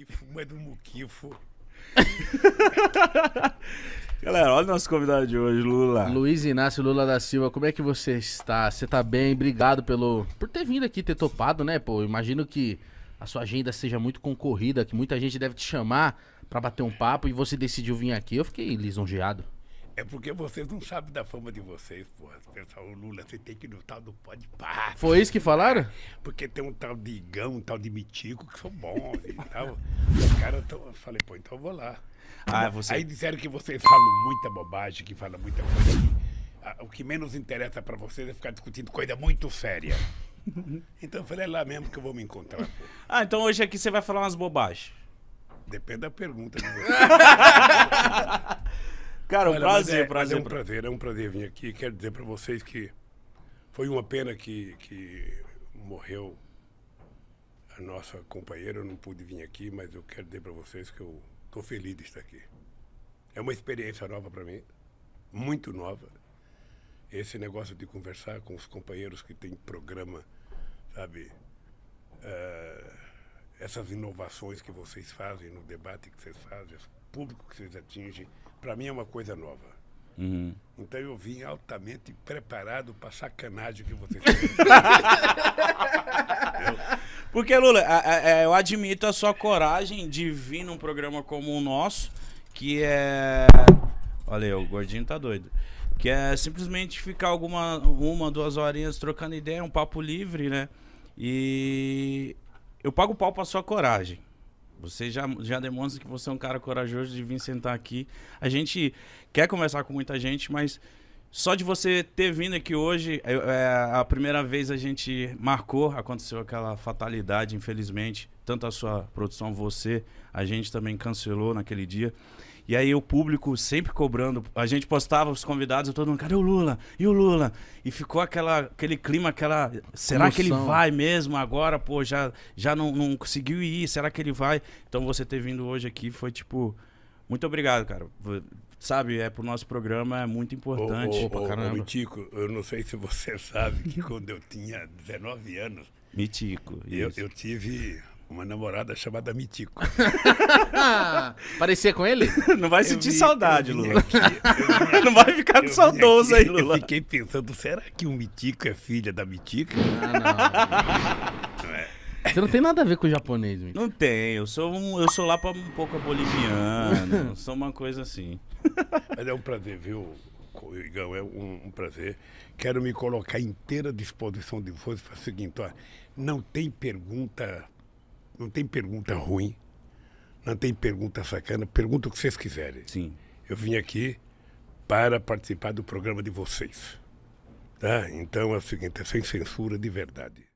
muquifo, mas do muquifo. Galera, olha o nosso convidado de hoje, Lula. Luiz Inácio Lula da Silva, como é que você está? Você está bem? Obrigado pelo por ter vindo aqui, ter topado, né? Pô, imagino que a sua agenda seja muito concorrida, que muita gente deve te chamar para bater um papo e você decidiu vir aqui. Eu fiquei lisonjeado. É porque vocês não sabem da fama de vocês, porra. Pessoal, o Lula, você tem que ir no tal do pode pá. Foi isso que falaram? Porque tem um tal de Igão, um tal de Mitico, que são bons e tal. Os caras tão... Eu falei, pô, então eu vou lá. Ah, você... Aí disseram que vocês falam muita bobagem, que falam muita coisa. Ah, o que menos interessa pra vocês é ficar discutindo coisa muito séria. Então eu falei, é lá mesmo que eu vou me encontrar. Pô. Ah, então hoje aqui você vai falar umas bobagens. Depende da pergunta de você. Cara, um Olha, prazer, é, prazer. É um prazer, é um prazer vir aqui. Quero dizer para vocês que foi uma pena que, que morreu a nossa companheira. Eu não pude vir aqui, mas eu quero dizer para vocês que eu estou feliz de estar aqui. É uma experiência nova para mim, muito nova. Esse negócio de conversar com os companheiros que tem programa, sabe? Uh, essas inovações que vocês fazem no debate que vocês fazem, o público que vocês atingem, para mim é uma coisa nova. Uhum. Então eu vim altamente preparado para sacanagem que vocês Porque, Lula, é, eu admito a sua coragem de vir num programa como o nosso, que é. Olha, o gordinho tá doido. Que é simplesmente ficar alguma uma, duas horinhas trocando ideia, um papo livre, né? E eu pago o pau pra sua coragem. Você já, já demonstra que você é um cara corajoso de vir sentar aqui. A gente quer conversar com muita gente, mas só de você ter vindo aqui hoje, é, é, a primeira vez a gente marcou, aconteceu aquela fatalidade, infelizmente. Tanto a sua produção, você, a gente também cancelou naquele dia. E aí o público sempre cobrando. A gente postava os convidados, todo mundo, cadê o Lula? E o Lula? E ficou aquela, aquele clima, aquela. Será Comoção. que ele vai mesmo agora? Pô, já, já não, não conseguiu ir, será que ele vai? Então você ter vindo hoje aqui foi tipo. Muito obrigado, cara sabe, é pro nosso programa é muito importante. Ô, ô, ô, ô Mitico, eu não sei se você sabe que quando eu tinha 19 anos. Mitico. Eu, eu tive uma namorada chamada Mitico. Parecia com ele? Não vai sentir vi, saudade, Lula. Aqui, não vai ficar saudoso aqui, aí, Lula. Eu fiquei pensando, será que o Mitico é filha da Mitica? Ah, não. Você não tem nada a ver com o japonês, Mitch. Não tem, eu sou um, eu sou lá para um pouco boliviano, sou uma coisa assim. Mas é um prazer, viu, Igão? É um, um, prazer. Quero me colocar à inteira disposição de vocês para o seguinte, ó, não tem pergunta, não tem pergunta ruim, não tem pergunta sacana, pergunta o que vocês quiserem. Sim. Eu vim aqui para participar do programa de vocês. Tá? Então é o seguinte, é sem censura de verdade.